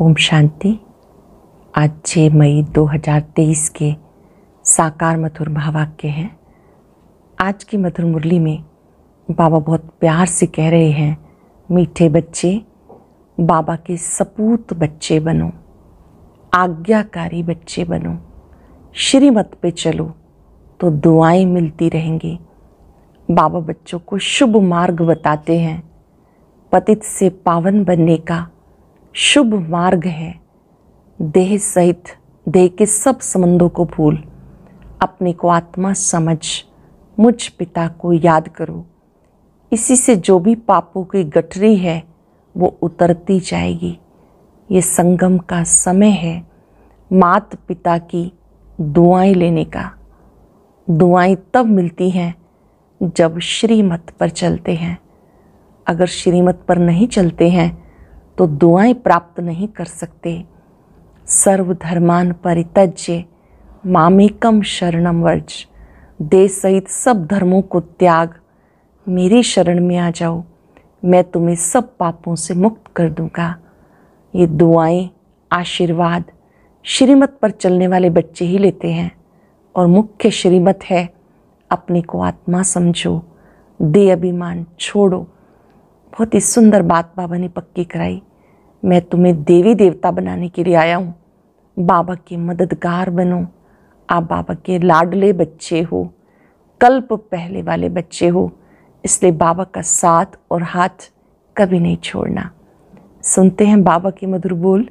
ओम शांति आज छः मई 2023 के साकार मधुर महावाक्य हैं आज की मधुर मुरली में बाबा बहुत प्यार से कह रहे हैं मीठे बच्चे बाबा के सपूत बच्चे बनो आज्ञाकारी बच्चे बनो श्रीमत पे चलो तो दुआएं मिलती रहेंगी बाबा बच्चों को शुभ मार्ग बताते हैं पतित से पावन बनने का शुभ मार्ग है देह सहित देह के सब संबंधों को भूल अपने को आत्मा समझ मुझ पिता को याद करो इसी से जो भी पापों की गठरी है वो उतरती जाएगी ये संगम का समय है मात पिता की दुआएं लेने का दुआएं तब मिलती हैं जब श्रीमत पर चलते हैं अगर श्रीमत पर नहीं चलते हैं तो दुआएं प्राप्त नहीं कर सकते सर्वधर्मान परितज्य मामेकम शरणम वर्ज देश सहित सब धर्मों को त्याग मेरी शरण में आ जाओ मैं तुम्हें सब पापों से मुक्त कर दूंगा ये दुआएं आशीर्वाद श्रीमत पर चलने वाले बच्चे ही लेते हैं और मुख्य श्रीमत है अपने को आत्मा समझो दे अभिमान छोड़ो बहुत ही सुंदर बात बाबा ने पक्की कराई मैं तुम्हें देवी देवता बनाने के लिए आया हूँ बाबा के मददगार बनो आप बाबा के लाडले बच्चे हो कल्प पहले वाले बच्चे हो इसलिए बाबा का साथ और हाथ कभी नहीं छोड़ना सुनते हैं बाबा की मधुर बोल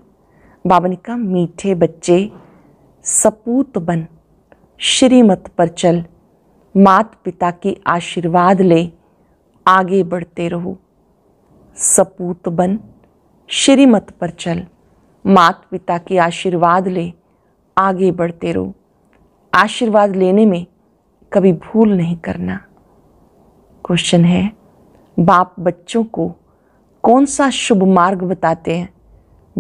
बाबा ने कहा मीठे बच्चे सपूत बन श्रीमत पर चल मात पिता की आशीर्वाद ले आगे बढ़ते रहो सपूत बन श्रीमत पर चल मात पिता के आशीर्वाद ले आगे बढ़ते रहो आशीर्वाद लेने में कभी भूल नहीं करना क्वेश्चन है बाप बच्चों को कौन सा शुभ मार्ग बताते हैं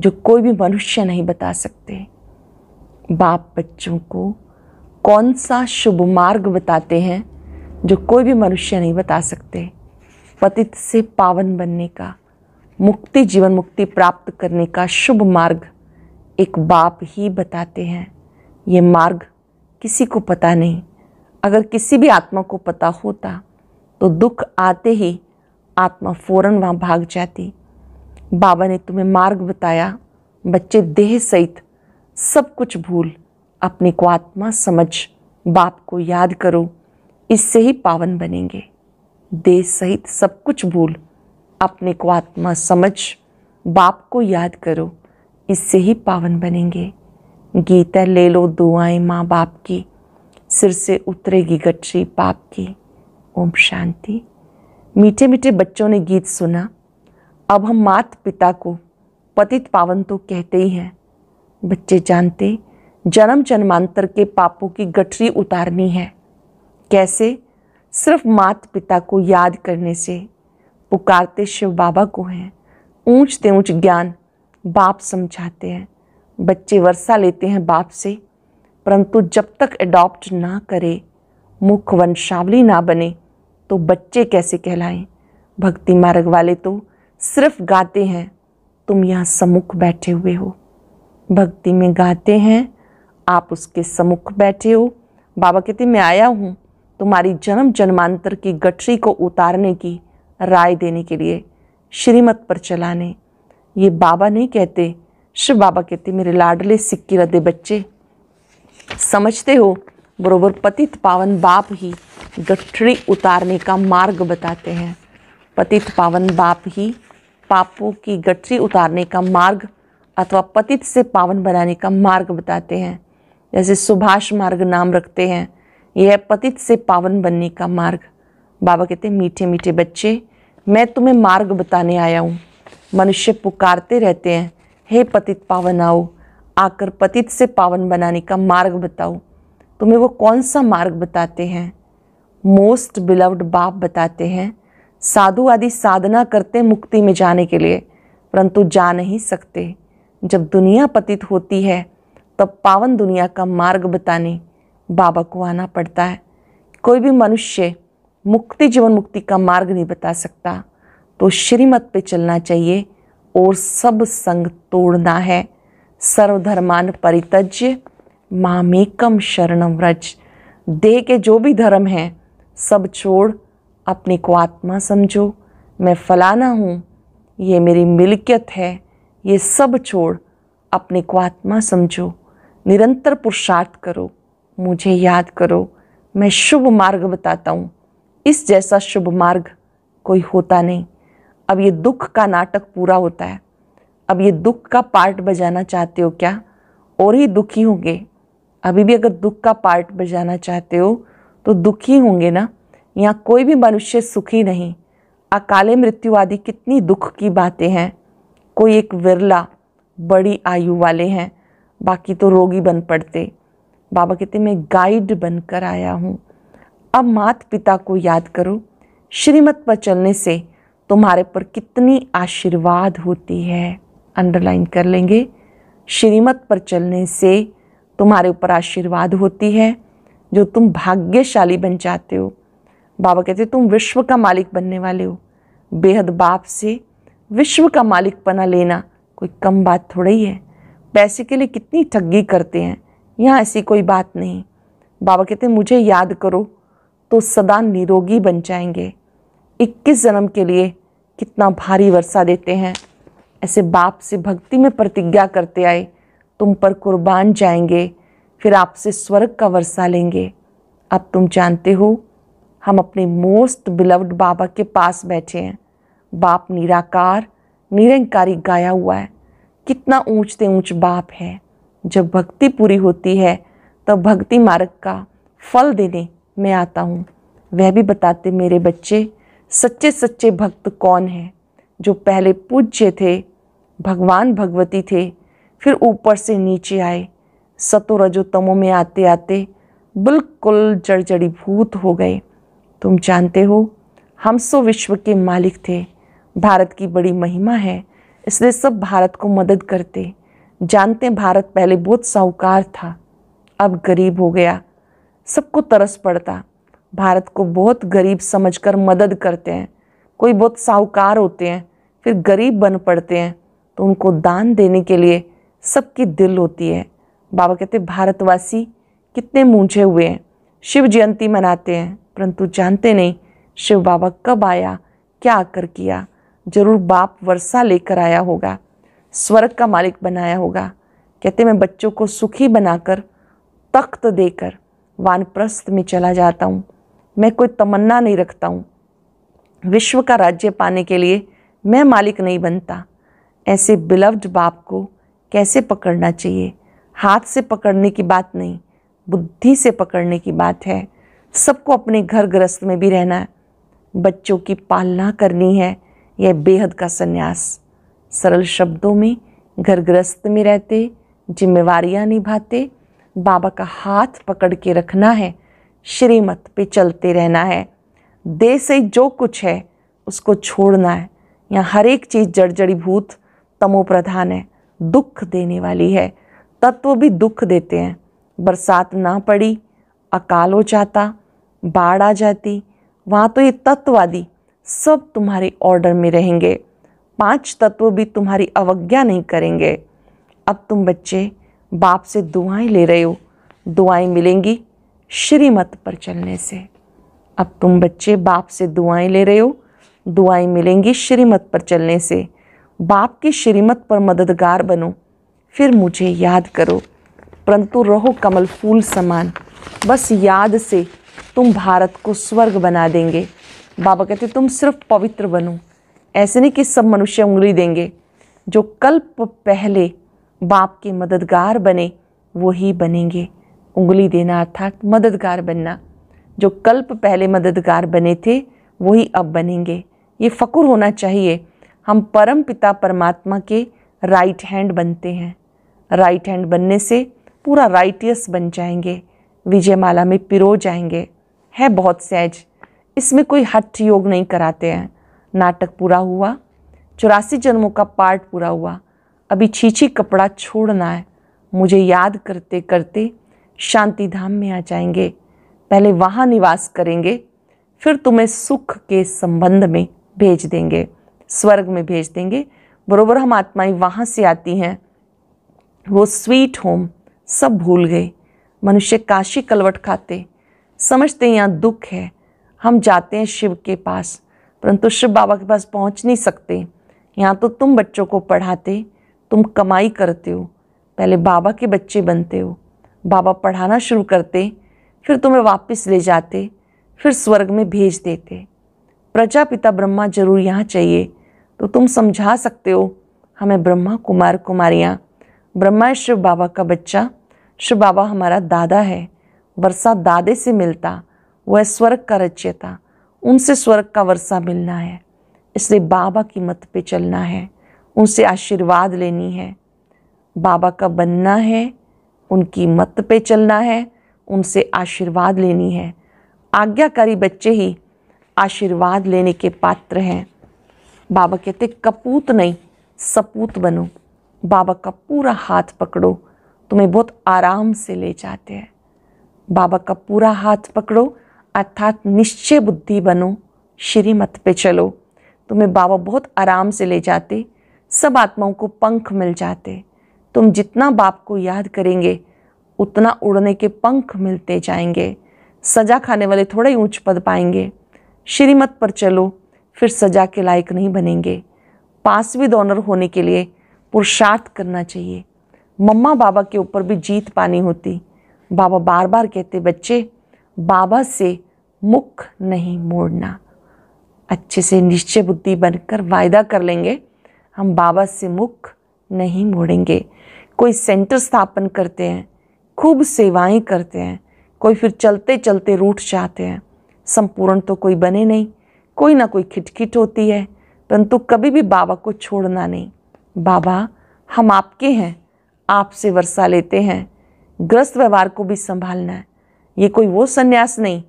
जो कोई भी मनुष्य नहीं बता सकते बाप बच्चों को कौन सा शुभ मार्ग बताते हैं जो कोई भी मनुष्य नहीं बता सकते पतित से पावन बनने का मुक्ति जीवन मुक्ति प्राप्त करने का शुभ मार्ग एक बाप ही बताते हैं ये मार्ग किसी को पता नहीं अगर किसी भी आत्मा को पता होता तो दुख आते ही आत्मा फौरन वहाँ भाग जाती बाबा ने तुम्हें मार्ग बताया बच्चे देह सहित सब कुछ भूल अपने को आत्मा समझ बाप को याद करो इससे ही पावन बनेंगे देह सहित सब कुछ भूल अपने को आत्मा समझ बाप को याद करो इससे ही पावन बनेंगे गीता ले लो दुआएं माँ बाप की सिर से उतरेगी गठरी पाप की ओम शांति मीठे मीठे बच्चों ने गीत सुना अब हम मात पिता को पतित पावन तो कहते ही हैं बच्चे जानते जन्म जन्मांतर के पापों की गठरी उतारनी है कैसे सिर्फ मात पिता को याद करने से पुकारते शिव बाबा को हैं ऊंचते ऊंच ज्ञान बाप समझाते हैं बच्चे वर्षा लेते हैं बाप से परंतु जब तक एडॉप्ट ना करे मुख वंशावली ना बने तो बच्चे कैसे कहलाएं भक्ति मार्ग वाले तो सिर्फ गाते हैं तुम यहाँ समुख बैठे हुए हो भक्ति में गाते हैं आप उसके समुख बैठे हो बाबा कहते मैं आया हूँ तुम्हारी जन्म जन्मांतर की गठरी को उतारने की राय देने के लिए श्रीमत पर चलाने ये बाबा नहीं कहते शिव बाबा कहते मेरे लाडले सिक्के रदे बच्चे समझते हो बरोबर पतित पावन बाप ही गठरी उतारने का मार्ग बताते हैं पतित पावन बाप ही पापों की गठरी उतारने का मार्ग अथवा पतित से पावन बनाने का मार्ग बताते हैं जैसे सुभाष मार्ग नाम रखते हैं यह पतित से पावन बनने का मार्ग बाबा कहते हैं मीठे मीठे बच्चे मैं तुम्हें मार्ग बताने आया हूँ मनुष्य पुकारते रहते हैं हे पतित पावन आओ आकर पतित से पावन बनाने का मार्ग बताओ तुम्हें वो कौन सा मार्ग बताते हैं मोस्ट बिलव्ड बाप बताते हैं साधु आदि साधना करते मुक्ति में जाने के लिए परंतु जा नहीं सकते जब दुनिया पतित होती है तब पावन दुनिया का मार्ग बताने बाबा को आना पड़ता है कोई भी मनुष्य मुक्ति जीवन मुक्ति का मार्ग नहीं बता सकता तो श्रीमत पे चलना चाहिए और सब संग तोड़ना है सर्वधर्मान परितज्य मामेकम शरण व्रज देह के जो भी धर्म हैं सब छोड़ अपने को आत्मा समझो मैं फलाना हूँ ये मेरी मिल्कियत है ये सब छोड़ अपने को आत्मा समझो निरंतर पुरुषार्थ करो मुझे याद करो मैं शुभ मार्ग बताता हूँ इस जैसा शुभ मार्ग कोई होता नहीं अब ये दुख का नाटक पूरा होता है अब ये दुख का पार्ट बजाना चाहते हो क्या और ही दुखी होंगे अभी भी अगर दुख का पार्ट बजाना चाहते हो तो दुखी होंगे ना यहाँ कोई भी मनुष्य सुखी नहीं अकाले मृत्यु आदि कितनी दुख की बातें हैं कोई एक विरला बड़ी आयु वाले हैं बाकी तो रोगी बन पड़ते बाबा कहते मैं गाइड बनकर आया हूँ अब मात पिता को याद करो श्रीमत पर चलने से तुम्हारे पर कितनी आशीर्वाद होती है अंडरलाइन कर लेंगे श्रीमत पर चलने से तुम्हारे ऊपर आशीर्वाद होती है जो तुम भाग्यशाली बन जाते हो बाबा कहते तुम विश्व का मालिक बनने वाले हो बेहद बाप से विश्व का मालिक पना लेना कोई कम बात थोड़ी है पैसे के लिए कितनी ठगी करते हैं यहाँ ऐसी कोई बात नहीं बाबा कहते मुझे याद करो तो सदा निरोगी बन जाएंगे 21 जन्म के लिए कितना भारी वर्षा देते हैं ऐसे बाप से भक्ति में प्रतिज्ञा करते आए तुम पर कुर्बान जाएंगे फिर आपसे स्वर्ग का वर्षा लेंगे अब तुम जानते हो हम अपने मोस्ट बिलव्ड बाबा के पास बैठे हैं बाप निराकार निरंकारी गाया हुआ है कितना ऊंचते ऊंच बाप है जब भक्ति पूरी होती है तब तो भक्ति मार्ग का फल देने मैं आता हूँ वह भी बताते मेरे बच्चे सच्चे सच्चे भक्त कौन हैं जो पहले पूज्य थे भगवान भगवती थे फिर ऊपर से नीचे आए सतो रजो तमो में आते आते बिल्कुल जड़जड़ी भूत हो गए तुम जानते हो हम सो विश्व के मालिक थे भारत की बड़ी महिमा है इसलिए सब भारत को मदद करते जानते भारत पहले बहुत साहूकार था अब गरीब हो गया सबको तरस पड़ता भारत को बहुत गरीब समझकर मदद करते हैं कोई बहुत साहूकार होते हैं फिर गरीब बन पड़ते हैं तो उनको दान देने के लिए सबकी दिल होती है बाबा कहते भारतवासी कितने मूझे हुए हैं शिव जयंती मनाते हैं परंतु जानते नहीं शिव बाबा कब आया क्या आकर किया जरूर बाप वर्षा लेकर आया होगा स्वर्ग का मालिक बनाया होगा कहते मैं बच्चों को सुखी बनाकर तख्त देकर वानप्रस्थ में चला जाता हूँ मैं कोई तमन्ना नहीं रखता हूँ विश्व का राज्य पाने के लिए मैं मालिक नहीं बनता ऐसे बिलव्ड बाप को कैसे पकड़ना चाहिए हाथ से पकड़ने की बात नहीं बुद्धि से पकड़ने की बात है सबको अपने घर ग्रस्त में भी रहना है बच्चों की पालना करनी है यह बेहद का संन्यास सरल शब्दों में घर ग्रस्त में रहते जिम्मेवारियाँ निभाते बाबा का हाथ पकड़ के रखना है श्रीमत पे चलते रहना है दे से जो कुछ है उसको छोड़ना है यहाँ हर एक चीज़ जड़जड़ी भूत तमोप्रधान है दुख देने वाली है तत्व भी दुख देते हैं बरसात ना पड़ी अकाल हो जाता बाढ़ आ जाती वहाँ तो ये तत्ववादी सब तुम्हारे ऑर्डर में रहेंगे पांच तत्व भी तुम्हारी अवज्ञा नहीं करेंगे अब तुम बच्चे बाप से दुआएं ले रहे हो दुआएं मिलेंगी श्रीमत पर चलने से अब तुम बच्चे बाप से दुआएं ले रहे हो दुआएं मिलेंगी श्रीमत पर चलने से बाप की श्रीमत पर मददगार बनो फिर मुझे याद करो परंतु रहो कमल फूल समान बस याद से तुम भारत को स्वर्ग बना देंगे बाबा कहते तुम सिर्फ पवित्र बनो ऐसे नहीं कि सब मनुष्य उंगली देंगे जो कल्प पहले बाप के मददगार बने वो ही बनेंगे उंगली देना अर्थात मददगार बनना जो कल्प पहले मददगार बने थे वही अब बनेंगे ये फकुर होना चाहिए हम परम पिता परमात्मा के राइट हैंड बनते हैं राइट हैंड बनने से पूरा राइटियस बन जाएंगे विजयमाला में पिरो जाएंगे है बहुत सहज इसमें कोई हठ योग नहीं कराते हैं नाटक पूरा हुआ चौरासी जन्मों का पार्ट पूरा हुआ अभी छीछी कपड़ा छोड़ना है मुझे याद करते करते शांति धाम में आ जाएंगे पहले वहाँ निवास करेंगे फिर तुम्हें सुख के संबंध में भेज देंगे स्वर्ग में भेज देंगे बरोबर हम आत्माएं वहाँ से आती हैं वो स्वीट होम सब भूल गए मनुष्य काशी कलवट खाते समझते यहाँ दुख है हम जाते हैं शिव के पास परंतु शिव बाबा के पास पहुँच नहीं सकते यहाँ तो तुम बच्चों को पढ़ाते तुम कमाई करते हो पहले बाबा के बच्चे बनते हो बाबा पढ़ाना शुरू करते फिर तुम्हें वापस ले जाते फिर स्वर्ग में भेज देते प्रजापिता ब्रह्मा जरूर यहाँ चाहिए तो तुम समझा सकते हो हमें ब्रह्मा कुमार कुमारियाँ ब्रह्मा शिव बाबा का बच्चा शिव बाबा हमारा दादा है वर्षा दादे से मिलता वह स्वर्ग का रचयता उनसे स्वर्ग का वर्षा मिलना है इसलिए बाबा की मत पे चलना है उनसे आशीर्वाद लेनी है बाबा का बनना है उनकी मत पे चलना है उनसे आशीर्वाद लेनी है आज्ञाकारी बच्चे ही आशीर्वाद लेने के पात्र हैं बाबा कहते कपूत नहीं सपूत बनो बाबा का पूरा हाथ पकड़ो तुम्हें बहुत आराम से ले जाते हैं बाबा का पूरा हाथ पकड़ो अर्थात निश्चय बुद्धि बनो श्रीमत पे चलो तुम्हें बाबा बहुत आराम से ले जाते सब आत्माओं को पंख मिल जाते तुम जितना बाप को याद करेंगे उतना उड़ने के पंख मिलते जाएंगे सजा खाने वाले थोड़े ऊंच पद पाएंगे श्रीमत पर चलो फिर सजा के लायक नहीं बनेंगे पासविद दोनर होने के लिए पुरुषार्थ करना चाहिए मम्मा बाबा के ऊपर भी जीत पानी होती बाबा बार बार कहते बच्चे बाबा से मुख नहीं मोड़ना अच्छे से निश्चय बुद्धि बनकर वायदा कर लेंगे हम बाबा से मुख नहीं मोड़ेंगे कोई सेंटर स्थापन करते हैं खूब सेवाएं करते हैं कोई फिर चलते चलते रूठ जाते हैं संपूर्ण तो कोई बने नहीं कोई ना कोई खिटखिट होती है परंतु कभी भी बाबा को छोड़ना नहीं बाबा हम आपके हैं आपसे वर्षा लेते हैं ग्रस्त व्यवहार को भी संभालना है ये कोई वो संन्यास नहीं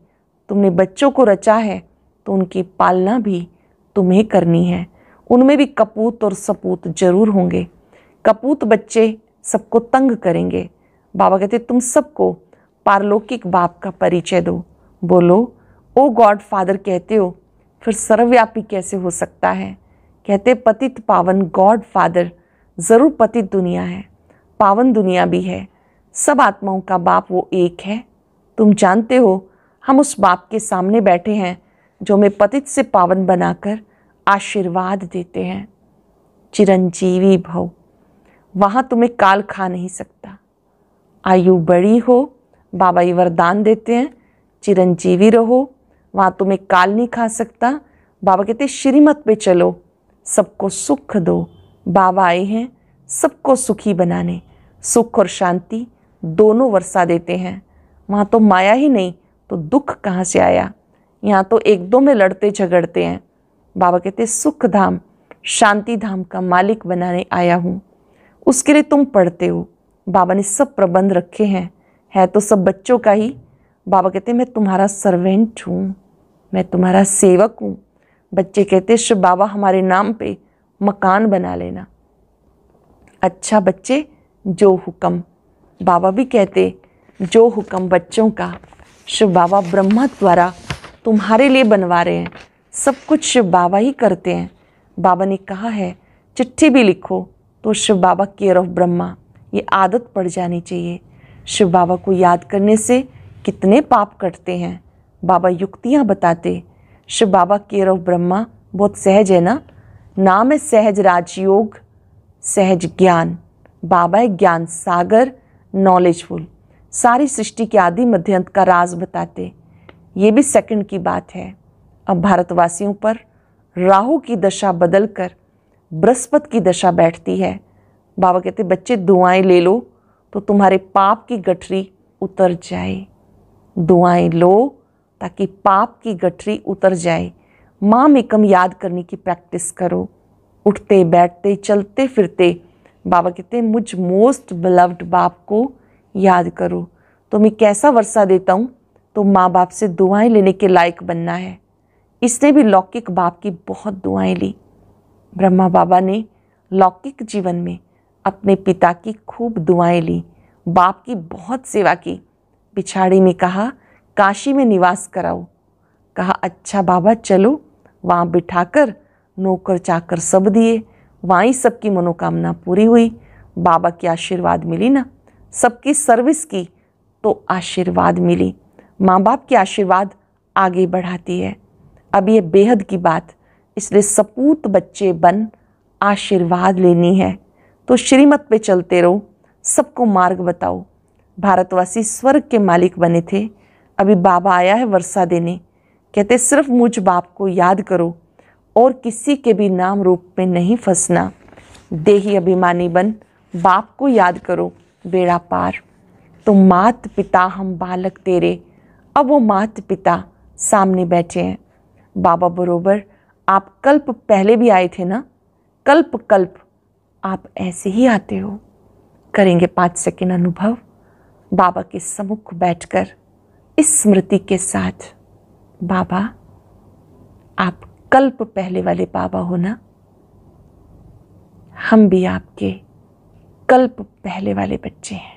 तुमने बच्चों को रचा है तो उनकी पालना भी तुम्हें करनी है उनमें भी कपूत और सपूत जरूर होंगे कपूत बच्चे सबको तंग करेंगे बाबा कहते तुम सबको पारलौकिक बाप का परिचय दो बोलो ओ गॉड फादर कहते हो फिर सर्वव्यापी कैसे हो सकता है कहते पतित पावन गॉड फादर ज़रूर पतित दुनिया है पावन दुनिया भी है सब आत्माओं का बाप वो एक है तुम जानते हो हम उस बाप के सामने बैठे हैं जो हमें पतित से पावन बनाकर आशीर्वाद देते हैं चिरंजीवी भव वहाँ तुम्हें काल खा नहीं सकता आयु बड़ी हो बाबा ये वरदान देते हैं चिरंजीवी रहो वहाँ तुम्हें काल नहीं खा सकता बाबा कहते श्रीमत पे चलो सबको सुख दो बाबा आए हैं सबको सुखी बनाने सुख और शांति दोनों वर्षा देते हैं वहाँ तो माया ही नहीं तो दुख कहाँ से आया यहाँ तो एक दो में लड़ते झगड़ते हैं बाबा कहते सुख धाम शांति धाम का मालिक बनाने आया हूँ उसके लिए तुम पढ़ते हो बाबा ने सब प्रबंध रखे हैं है तो सब बच्चों का ही बाबा कहते मैं तुम्हारा सर्वेंट हूँ मैं तुम्हारा सेवक हूँ बच्चे कहते शिव बाबा हमारे नाम पे मकान बना लेना अच्छा बच्चे जो हुक्म बाबा भी कहते जो हुक्म बच्चों का शिव बाबा ब्रह्मा द्वारा तुम्हारे लिए बनवा रहे हैं सब कुछ शिव बाबा ही करते हैं बाबा ने कहा है चिट्ठी भी लिखो तो शिव बाबा केयर ऑफ ब्रह्मा ये आदत पड़ जानी चाहिए शिव बाबा को याद करने से कितने पाप कटते हैं बाबा युक्तियाँ बताते शिव बाबा केयर ऑफ ब्रह्मा बहुत सहज है ना नाम है सहज राजयोग सहज ज्ञान बाबा है ज्ञान सागर नॉलेजफुल सारी सृष्टि के आदि मध्यंत का राज बताते ये भी सेकंड की बात है अब भारतवासियों पर राहु की दशा बदल कर बृहस्पति की दशा बैठती है बाबा कहते बच्चे दुआएं ले लो तो तुम्हारे पाप की गठरी उतर जाए दुआएं लो ताकि पाप की गठरी उतर जाए माँ में कम याद करने की प्रैक्टिस करो उठते बैठते चलते फिरते बाबा कहते मुझ मोस्ट बिलव्ड बाप को याद करो तो मैं कैसा वर्षा देता हूँ तो माँ बाप से दुआएं लेने के लायक बनना है इसने भी लौकिक बाप की बहुत दुआएं ली ब्रह्मा बाबा ने लौकिक जीवन में अपने पिता की खूब दुआएं ली बाप की बहुत सेवा की पिछाड़ी में कहा काशी में निवास कराओ कहा अच्छा बाबा चलो वहाँ बिठाकर नौकर चाकर सब दिए वहीं सबकी मनोकामना पूरी हुई बाबा की आशीर्वाद मिली ना सबकी सर्विस की तो आशीर्वाद मिली माँ बाप की आशीर्वाद आगे बढ़ाती है अब ये बेहद की बात इसलिए सपूत बच्चे बन आशीर्वाद लेनी है तो श्रीमत पे चलते रहो सबको मार्ग बताओ भारतवासी स्वर्ग के मालिक बने थे अभी बाबा आया है वर्षा देने कहते सिर्फ मुझ बाप को याद करो और किसी के भी नाम रूप में नहीं फंसना देही अभिमानी बन बाप को याद करो बेड़ा पार तो मात पिता हम बालक तेरे अब वो मात पिता सामने बैठे हैं बाबा बरोबर आप कल्प पहले भी आए थे ना कल्प कल्प आप ऐसे ही आते हो करेंगे पाँच सेकेंड अनुभव बाबा के सम्मुख बैठकर इस स्मृति के साथ बाबा आप कल्प पहले वाले बाबा हो ना हम भी आपके कल्प पहले वाले बच्चे हैं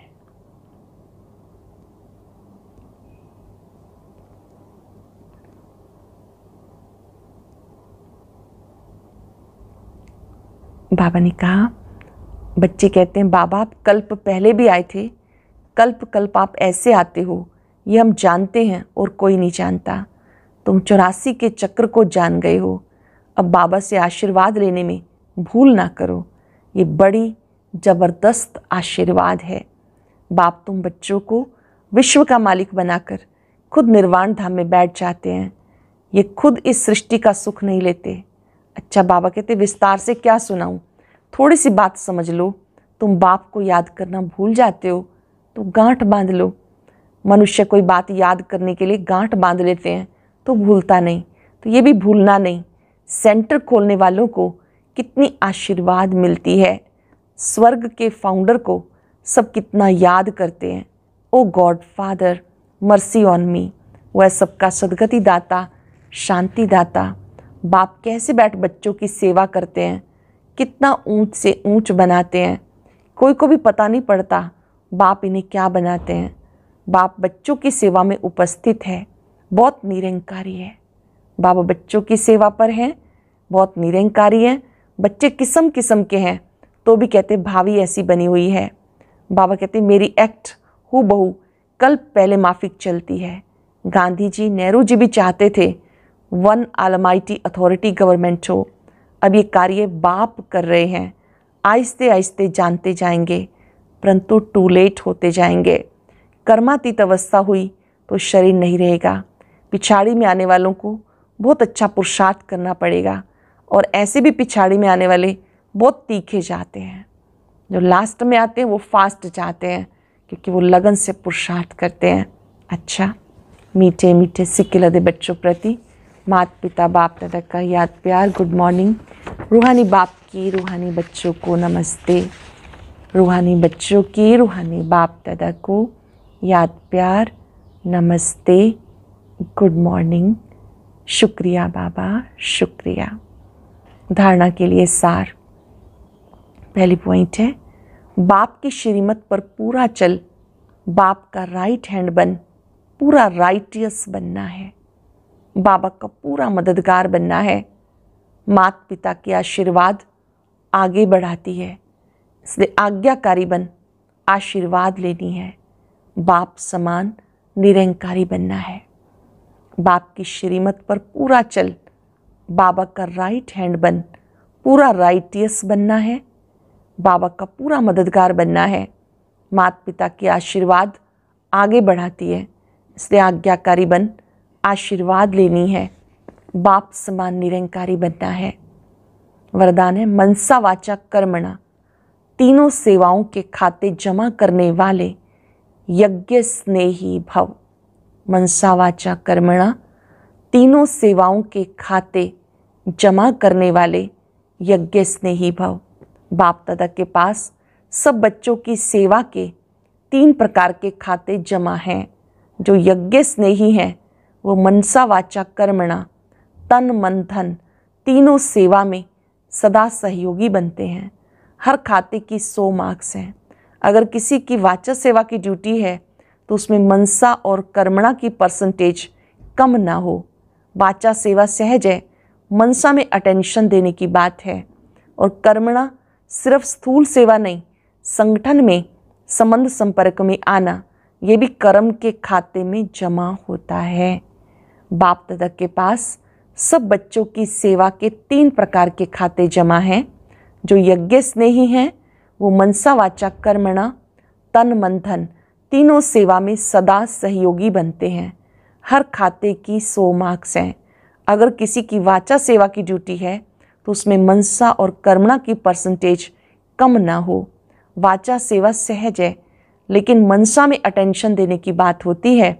बाबा ने कहा बच्चे कहते हैं बाबा आप कल्प पहले भी आए थे कल्प कल्प आप ऐसे आते हो ये हम जानते हैं और कोई नहीं जानता तुम चौरासी के चक्र को जान गए हो अब बाबा से आशीर्वाद लेने में भूल ना करो ये बड़ी ज़बरदस्त आशीर्वाद है बाप तुम बच्चों को विश्व का मालिक बनाकर खुद निर्वाण धाम में बैठ जाते हैं ये खुद इस सृष्टि का सुख नहीं लेते अच्छा बाबा कहते विस्तार से क्या सुनाऊं थोड़ी सी बात समझ लो तुम बाप को याद करना भूल जाते हो तो गांठ बांध लो मनुष्य कोई बात याद करने के लिए गांठ बांध लेते हैं तो भूलता नहीं तो ये भी भूलना नहीं सेंटर खोलने वालों को कितनी आशीर्वाद मिलती है स्वर्ग के फाउंडर को सब कितना याद करते हैं oh God father mercy on me वह सबका सदगति दाता शांति दाता बाप कैसे बैठ बच्चों की सेवा करते हैं कितना ऊंच से ऊंच बनाते हैं कोई को भी पता नहीं पड़ता बाप इन्हें क्या बनाते हैं बाप बच्चों की सेवा में उपस्थित है बहुत निरंकारी है बाबा बच्चों की सेवा पर हैं बहुत निरंकारी हैं बच्चे किस्म किस्म के हैं तो भी कहते भावी ऐसी बनी हुई है बाबा कहते मेरी एक्ट हु बहू कल पहले माफिक चलती है गांधी जी नेहरू जी भी चाहते थे वन आलमाइटी अथॉरिटी गवर्नमेंट हो अब ये कार्य बाप कर रहे हैं आहिस्ते आहिस्ते जानते जाएंगे परंतु टू लेट होते जाएंगे कर्मातीत अवस्था हुई तो शरीर नहीं रहेगा पिछाड़ी में आने वालों को बहुत अच्छा पुरुषार्थ करना पड़ेगा और ऐसे भी पिछाड़ी में आने वाले बहुत तीखे जाते हैं जो लास्ट में आते हैं वो फास्ट जाते हैं क्योंकि वो लगन से पुरुषार्थ करते हैं अच्छा मीठे मीठे सिक्के लदे बच्चों प्रति माता पिता बाप दादा का याद प्यार गुड मॉर्निंग रूहानी बाप की रूहानी बच्चों को नमस्ते रूहानी बच्चों की रूहानी बाप दादा को याद प्यार नमस्ते गुड मॉर्निंग शुक्रिया बाबा शुक्रिया धारणा के लिए सार पहली पॉइंट है बाप की श्रीमत पर पूरा चल बाप का राइट हैंड बन पूरा राइटियस बनना है बाबा का पूरा मददगार बनना है मात पिता के आशीर्वाद आगे बढ़ाती है इसलिए आज्ञाकारी बन आशीर्वाद लेनी है बाप समान निरंकारी बनना है बाप की श्रीमत पर पूरा चल बाबा का राइट हैंड बन पूरा राइटियस बनना है बाबा का पूरा मददगार बनना है माता पिता के आशीर्वाद आगे बढ़ाती है इसलिए आज्ञाकारी बन आशीर्वाद लेनी है बाप समान निरंकारी बनना है वरदान है मनसा वाचा कर्मणा तीनों सेवाओं के खाते जमा करने वाले यज्ञ स्नेही भव मनसा वाचा कर्मणा तीनों सेवाओं के खाते जमा करने वाले यज्ञ स्नेही भव बाप दादा के पास सब बच्चों की सेवा के तीन प्रकार के खाते जमा हैं जो यज्ञ स्नेही हैं वो मनसा वाचा कर्मणा तन मंथन तीनों सेवा में सदा सहयोगी बनते हैं हर खाते की सौ मार्क्स हैं अगर किसी की वाचा सेवा की ड्यूटी है तो उसमें मनसा और कर्मणा की परसेंटेज कम ना हो वाचा सेवा सहज है मनसा में अटेंशन देने की बात है और कर्मणा सिर्फ स्थूल सेवा नहीं संगठन में संबंध संपर्क में आना ये भी कर्म के खाते में जमा होता है बाप दादा के पास सब बच्चों की सेवा के तीन प्रकार के खाते जमा हैं जो यज्ञ स्नेही हैं वो मनसा वाचा कर्मणा तन मंथन तीनों सेवा में सदा सहयोगी बनते हैं हर खाते की सौ मार्क्स हैं अगर किसी की वाचा सेवा की ड्यूटी है तो उसमें मनसा और कर्मणा की परसेंटेज कम ना हो वाचा सेवा सहज है लेकिन मनसा में अटेंशन देने की बात होती है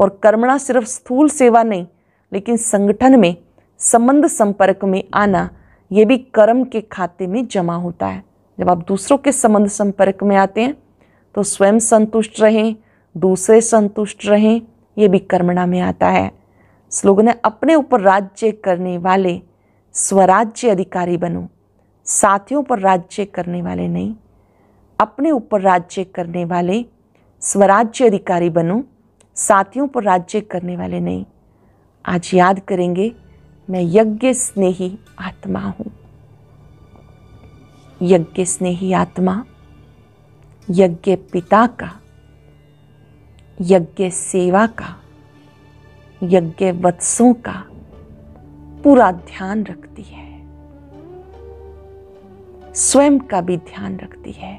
और कर्मणा सिर्फ स्थूल सेवा नहीं लेकिन संगठन में संबंध संपर्क में आना ये भी कर्म के खाते में जमा होता है जब आप दूसरों के संबंध संपर्क में आते हैं तो स्वयं संतुष्ट रहें दूसरे संतुष्ट रहें ये भी कर्मणा में आता है स्लोगन है अपने ऊपर राज्य करने वाले स्वराज्य अधिकारी बनो साथियों पर राज्य करने वाले नहीं अपने ऊपर राज्य करने वाले स्वराज्य अधिकारी बनो साथियों पर राज्य करने वाले नहीं आज याद करेंगे मैं यज्ञ स्नेही आत्मा हूं यज्ञ स्नेही आत्मा यज्ञ पिता का यज्ञ सेवा का यज्ञ वत्सों का पूरा ध्यान रखती है स्वयं का भी ध्यान रखती है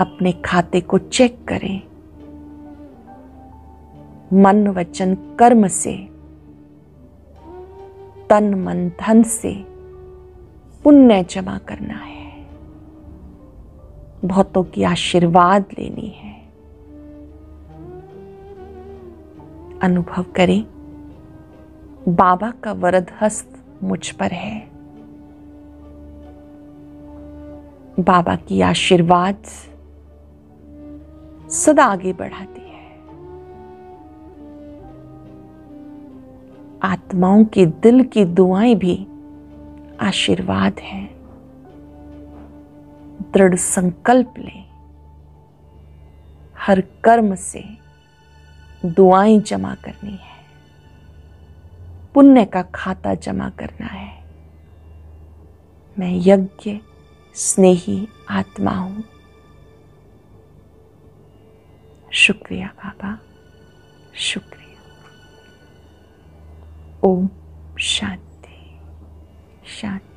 अपने खाते को चेक करें मन वचन कर्म से तन मन धन से पुण्य जमा करना है बहुतों की आशीर्वाद लेनी है अनुभव करें बाबा का वरद हस्त मुझ पर है बाबा की आशीर्वाद सदा आगे बढ़ाते आत्माओं के दिल की दुआएं भी आशीर्वाद हैं दृढ़ संकल्प लें हर कर्म से दुआएं जमा करनी है पुण्य का खाता जमा करना है मैं यज्ञ स्नेही आत्मा हूं शुक्रिया बाबा शुक्रिया ओम शांति शांति